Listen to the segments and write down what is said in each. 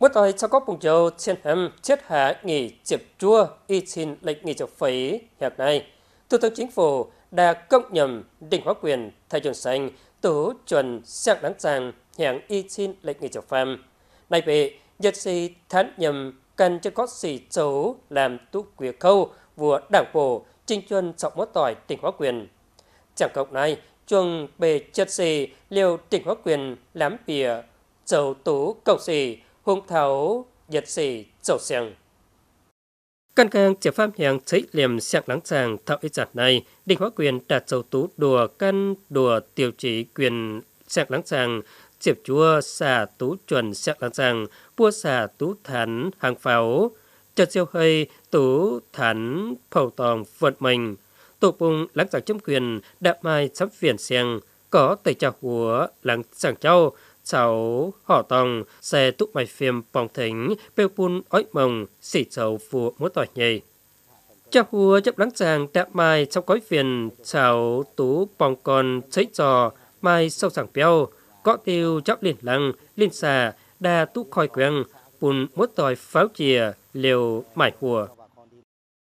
Quyết tôi cho có bụng châu trên hầm chết hạ nghỉ chịp chua y xin lệnh nghỉ chọc phí hiện nay. Thủ tướng Chính phủ đã công nhận định hóa quyền thay chuẩn xanh tố chuẩn xác đáng rằng hiện y xin lệnh nghỉ chọc phạm. Này bị nhật sĩ thán nhầm cần cho có sĩ chấu làm tú quyệt khâu vừa đảng bộ trinh chuyên trọng mốt tỏi tỉnh hóa quyền. Chẳng cộng này, chuông bề chất sĩ liều tỉnh hóa quyền lám bìa chấu tú cầu sĩ hung thảo nhật sĩ châu sang. Căn càng chỉ phạm hàng thấy liềm sang lắng sàng thạo ý giản này, định hóa quyền đạt châu tú đùa căn đùa tiêu chí quyền sang lắng sàng, chiệp chúa xà tú chuẩn sang lắng sàng, bua xà tú thán hàng pháo, cho siêu hơi tú thán phầu tòng vận mình, tổ bùng lắng sàng chấm quyền đạp mai sắm phiền sang, có tẩy trào hùa lắng sàng châu, cháu họ tòng xe túc mày phim bóng thính bêu pun ói mồng xỉ cháu phụ múa tỏi nhầy cha hùa chấp lắng chàng đẹp mai trong cõi phiền cháu tú bóng con cháy trò mai sâu sàng béo có tiêu chóc liền lăng liền xà đa tú khói quen pun múa tỏi pháo chìa liều mải hùa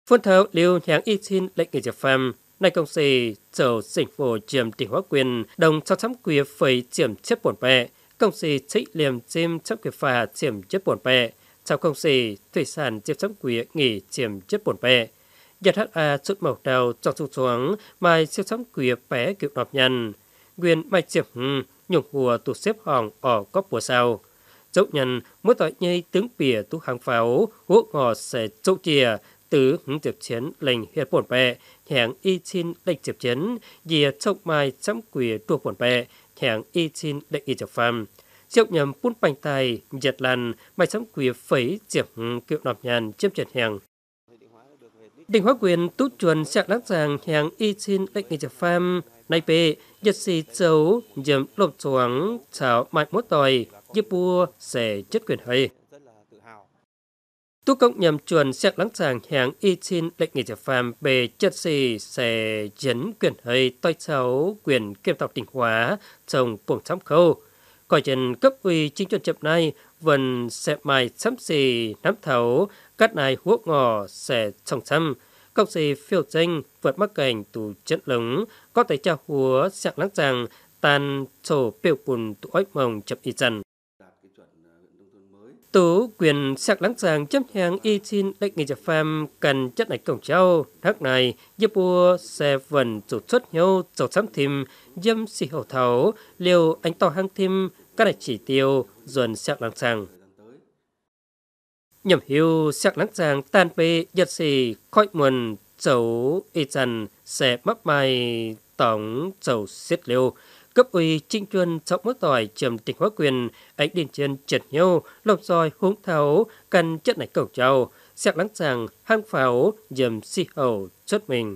Phương thảo liều nháng y xin lệnh nghị dập phàm nay công sĩ chầu sinh phổ chiếm tỉnh hóa quyền đồng cho thắm quyền phẩy chiếm chết bổn bệ công ty trách liềm chim chấp kịp phà chiếm chất bổn bè sau công ty thủy sản chiếm chấp quý nghỉ chiếm chất bổn bệ. Nhật a chút màu đào trong thu xuống, mai siêu chấp quý bé kiểu nọp nhân. Nguyên mai chiếm hùng, nhung hùa tụ xếp hòn ở góc bùa sau. Dẫu nhân, mỗi tội nhây tướng bìa tu hàng pháo, hút ngọt sẽ trâu chìa, từ hướng tiếp chiến lệnh huyết bổn bệ hẹn y chín lệnh tiếp chiến dìa chốc mai chấm quỷ tua bổn bệ hẹn y chín lệnh y chọc phàm triệu nhầm bún bánh tài giật làn mai chấm quỷ phấy diệp kiệu nạp nhàn chiếm triệt hẹn đình hóa quyền tú chuẩn sẽ lắc giàng hàng y chín lệnh nghị chọc phàm nay bê giật sĩ chấu dầm lộp choáng chảo mạnh mốt tòi dịp bua sẽ chất quyền hơi tu công nhằm chuẩn sẽ lắng sàng hàng y xin lệnh nghị giải phàm về chất xì sẽ dấn quyền hơi toi xấu quyền kiêm tạo tỉnh hóa trong buồng sắm khâu. Coi trên cấp ủy chính chuẩn chậm nay vẫn sẽ mai sắm xì nắm thấu cắt này huốc ngò sẽ sòng xăm. Công xì phiêu danh vượt mắc cảnh tù chất lống có thể cha húa sẽ lắng sàng tàn sổ biểu bùn tụ ếch mồng chậm y dần tổ quyền sạc lắng sàng chấm hàng y xin lệnh nghề chạp phàm cần chất này cổng trao. Thác này, giúp bùa xe vần rụt xuất nhau dầu xám thìm, dâm xì hậu thấu, liều anh tỏ hang thìm, các này chỉ tiêu, dồn sạc lắng sàng. Nhầm hiu sạc lắng sàng tan bê giật xì khói muôn dấu y trần xe mắc bài tổng dầu xiết liều cấp ủy chính quyền trọng mức tỏi trầm tỉnh hóa quyền ánh điền trên trần nhau lộc dòi hung tháo cần chất này cầu trầu sạc lắng sàng hang pháo dầm si hầu xuất mình